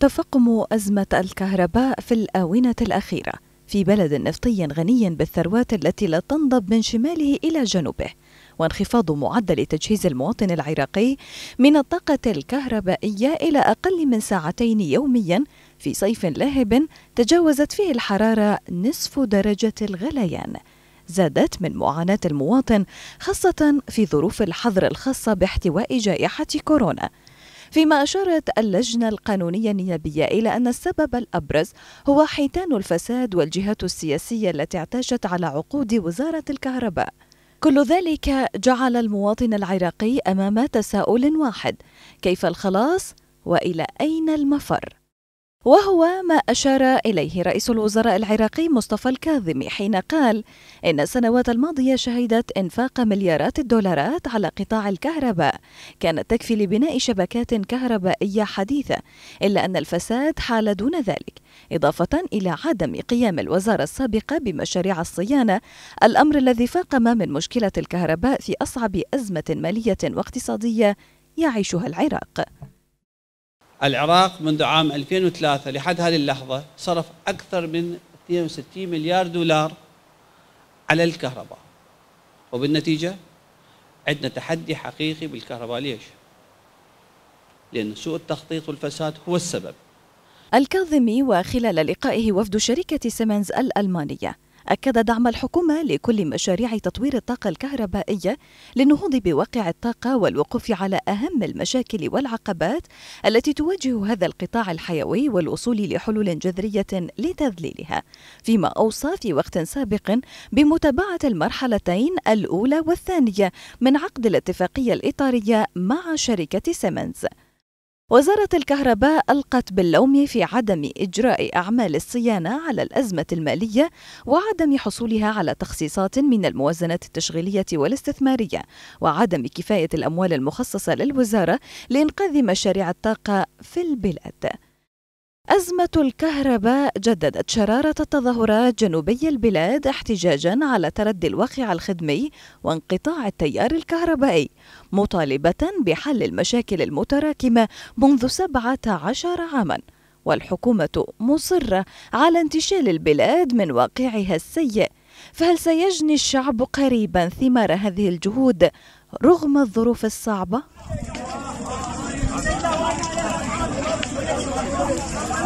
تفاقم أزمة الكهرباء في الآونة الأخيرة في بلد نفطي غني بالثروات التي لا تنضب من شماله إلى جنوبه وانخفاض معدل تجهيز المواطن العراقي من الطاقة الكهربائية إلى أقل من ساعتين يوميا في صيف لاهب تجاوزت فيه الحرارة نصف درجة الغليان زادت من معاناة المواطن خاصة في ظروف الحظر الخاصة باحتواء جائحة كورونا فيما أشارت اللجنة القانونية النيابية إلى أن السبب الأبرز هو حيتان الفساد والجهات السياسية التي اعتاشت على عقود وزارة الكهرباء كل ذلك جعل المواطن العراقي أمام تساؤل واحد كيف الخلاص وإلى أين المفر؟ وهو ما أشار إليه رئيس الوزراء العراقي مصطفى الكاظمي حين قال إن السنوات الماضية شهدت إنفاق مليارات الدولارات على قطاع الكهرباء كانت تكفي لبناء شبكات كهربائية حديثة إلا أن الفساد حال دون ذلك إضافة إلى عدم قيام الوزارة السابقة بمشاريع الصيانة الأمر الذي فاقم من مشكلة الكهرباء في أصعب أزمة مالية واقتصادية يعيشها العراق العراق منذ عام 2003 لحد هذه اللحظة صرف أكثر من 62 مليار دولار على الكهرباء وبالنتيجة عندنا تحدي حقيقي بالكهرباء ليش؟ لأن سوء التخطيط والفساد هو السبب الكاظمي وخلال لقائه وفد شركة سيمنز الألمانية أكد دعم الحكومة لكل مشاريع تطوير الطاقة الكهربائية للنهوض بواقع الطاقة والوقوف على أهم المشاكل والعقبات التي تواجه هذا القطاع الحيوي والوصول لحلول جذرية لتذليلها، فيما أوصى في وقت سابق بمتابعة المرحلتين الأولى والثانية من عقد الاتفاقية الإطارية مع شركة سيمنز. وزارة الكهرباء ألقت باللوم في عدم إجراء أعمال الصيانة على الأزمة المالية وعدم حصولها على تخصيصات من الموازنات التشغيلية والاستثمارية وعدم كفاية الأموال المخصصة للوزارة لإنقاذ مشاريع الطاقة في البلاد. أزمة الكهرباء جددت شرارة التظاهرات جنوبي البلاد احتجاجا على تردي الواقع الخدمي وانقطاع التيار الكهربائي مطالبة بحل المشاكل المتراكمة منذ 17 عاماً والحكومة مصرة على انتشال البلاد من واقعها السيء فهل سيجني الشعب قريبا ثمار هذه الجهود رغم الظروف الصعبة؟